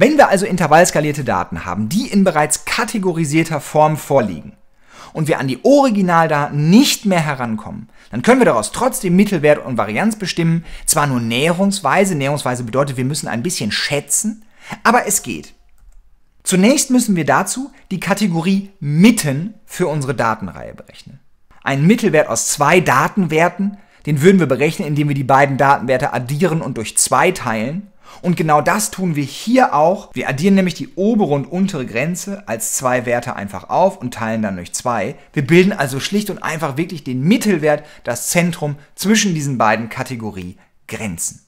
Wenn wir also intervallskalierte Daten haben, die in bereits kategorisierter Form vorliegen und wir an die Originaldaten nicht mehr herankommen, dann können wir daraus trotzdem Mittelwert und Varianz bestimmen, zwar nur näherungsweise, näherungsweise bedeutet, wir müssen ein bisschen schätzen, aber es geht. Zunächst müssen wir dazu die Kategorie Mitten für unsere Datenreihe berechnen. Einen Mittelwert aus zwei Datenwerten, den würden wir berechnen, indem wir die beiden Datenwerte addieren und durch zwei teilen und genau das tun wir hier auch. Wir addieren nämlich die obere und untere Grenze als zwei Werte einfach auf und teilen dann durch zwei. Wir bilden also schlicht und einfach wirklich den Mittelwert, das Zentrum zwischen diesen beiden Kategoriegrenzen.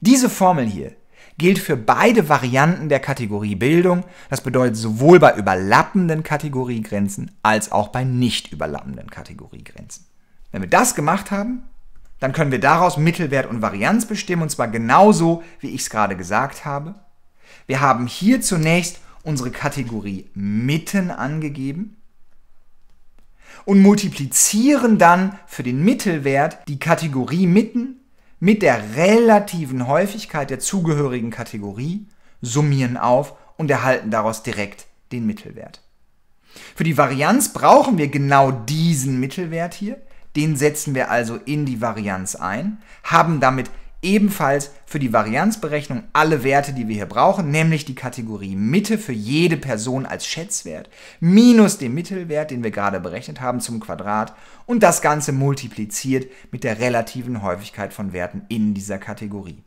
Diese Formel hier gilt für beide Varianten der Kategorie Bildung. Das bedeutet sowohl bei überlappenden Kategoriegrenzen als auch bei nicht überlappenden Kategoriegrenzen. Wenn wir das gemacht haben, dann können wir daraus Mittelwert und Varianz bestimmen, und zwar genauso, wie ich es gerade gesagt habe. Wir haben hier zunächst unsere Kategorie Mitten angegeben und multiplizieren dann für den Mittelwert die Kategorie Mitten mit der relativen Häufigkeit der zugehörigen Kategorie, summieren auf und erhalten daraus direkt den Mittelwert. Für die Varianz brauchen wir genau diesen Mittelwert hier, den setzen wir also in die Varianz ein, haben damit ebenfalls für die Varianzberechnung alle Werte, die wir hier brauchen, nämlich die Kategorie Mitte für jede Person als Schätzwert, minus den Mittelwert, den wir gerade berechnet haben, zum Quadrat und das Ganze multipliziert mit der relativen Häufigkeit von Werten in dieser Kategorie.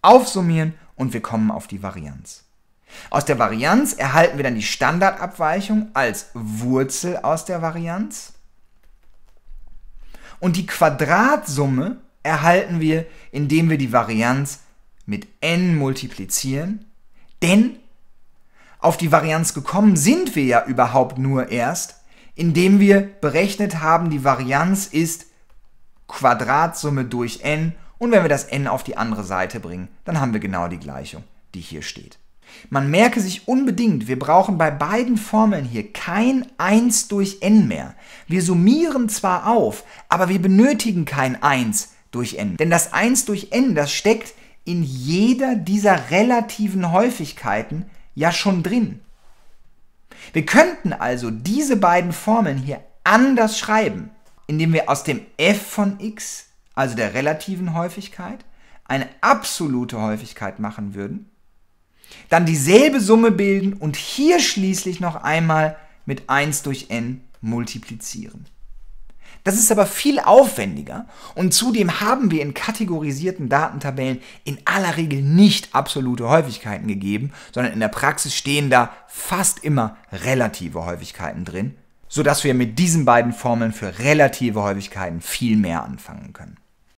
Aufsummieren und wir kommen auf die Varianz. Aus der Varianz erhalten wir dann die Standardabweichung als Wurzel aus der Varianz und die Quadratsumme erhalten wir, indem wir die Varianz mit n multiplizieren, denn auf die Varianz gekommen sind wir ja überhaupt nur erst, indem wir berechnet haben, die Varianz ist Quadratsumme durch n und wenn wir das n auf die andere Seite bringen, dann haben wir genau die Gleichung, die hier steht. Man merke sich unbedingt, wir brauchen bei beiden Formeln hier kein 1 durch n mehr. Wir summieren zwar auf, aber wir benötigen kein 1 durch n. Denn das 1 durch n, das steckt in jeder dieser relativen Häufigkeiten ja schon drin. Wir könnten also diese beiden Formeln hier anders schreiben, indem wir aus dem f von x, also der relativen Häufigkeit, eine absolute Häufigkeit machen würden dann dieselbe Summe bilden und hier schließlich noch einmal mit 1 durch n multiplizieren. Das ist aber viel aufwendiger und zudem haben wir in kategorisierten Datentabellen in aller Regel nicht absolute Häufigkeiten gegeben, sondern in der Praxis stehen da fast immer relative Häufigkeiten drin, sodass wir mit diesen beiden Formeln für relative Häufigkeiten viel mehr anfangen können.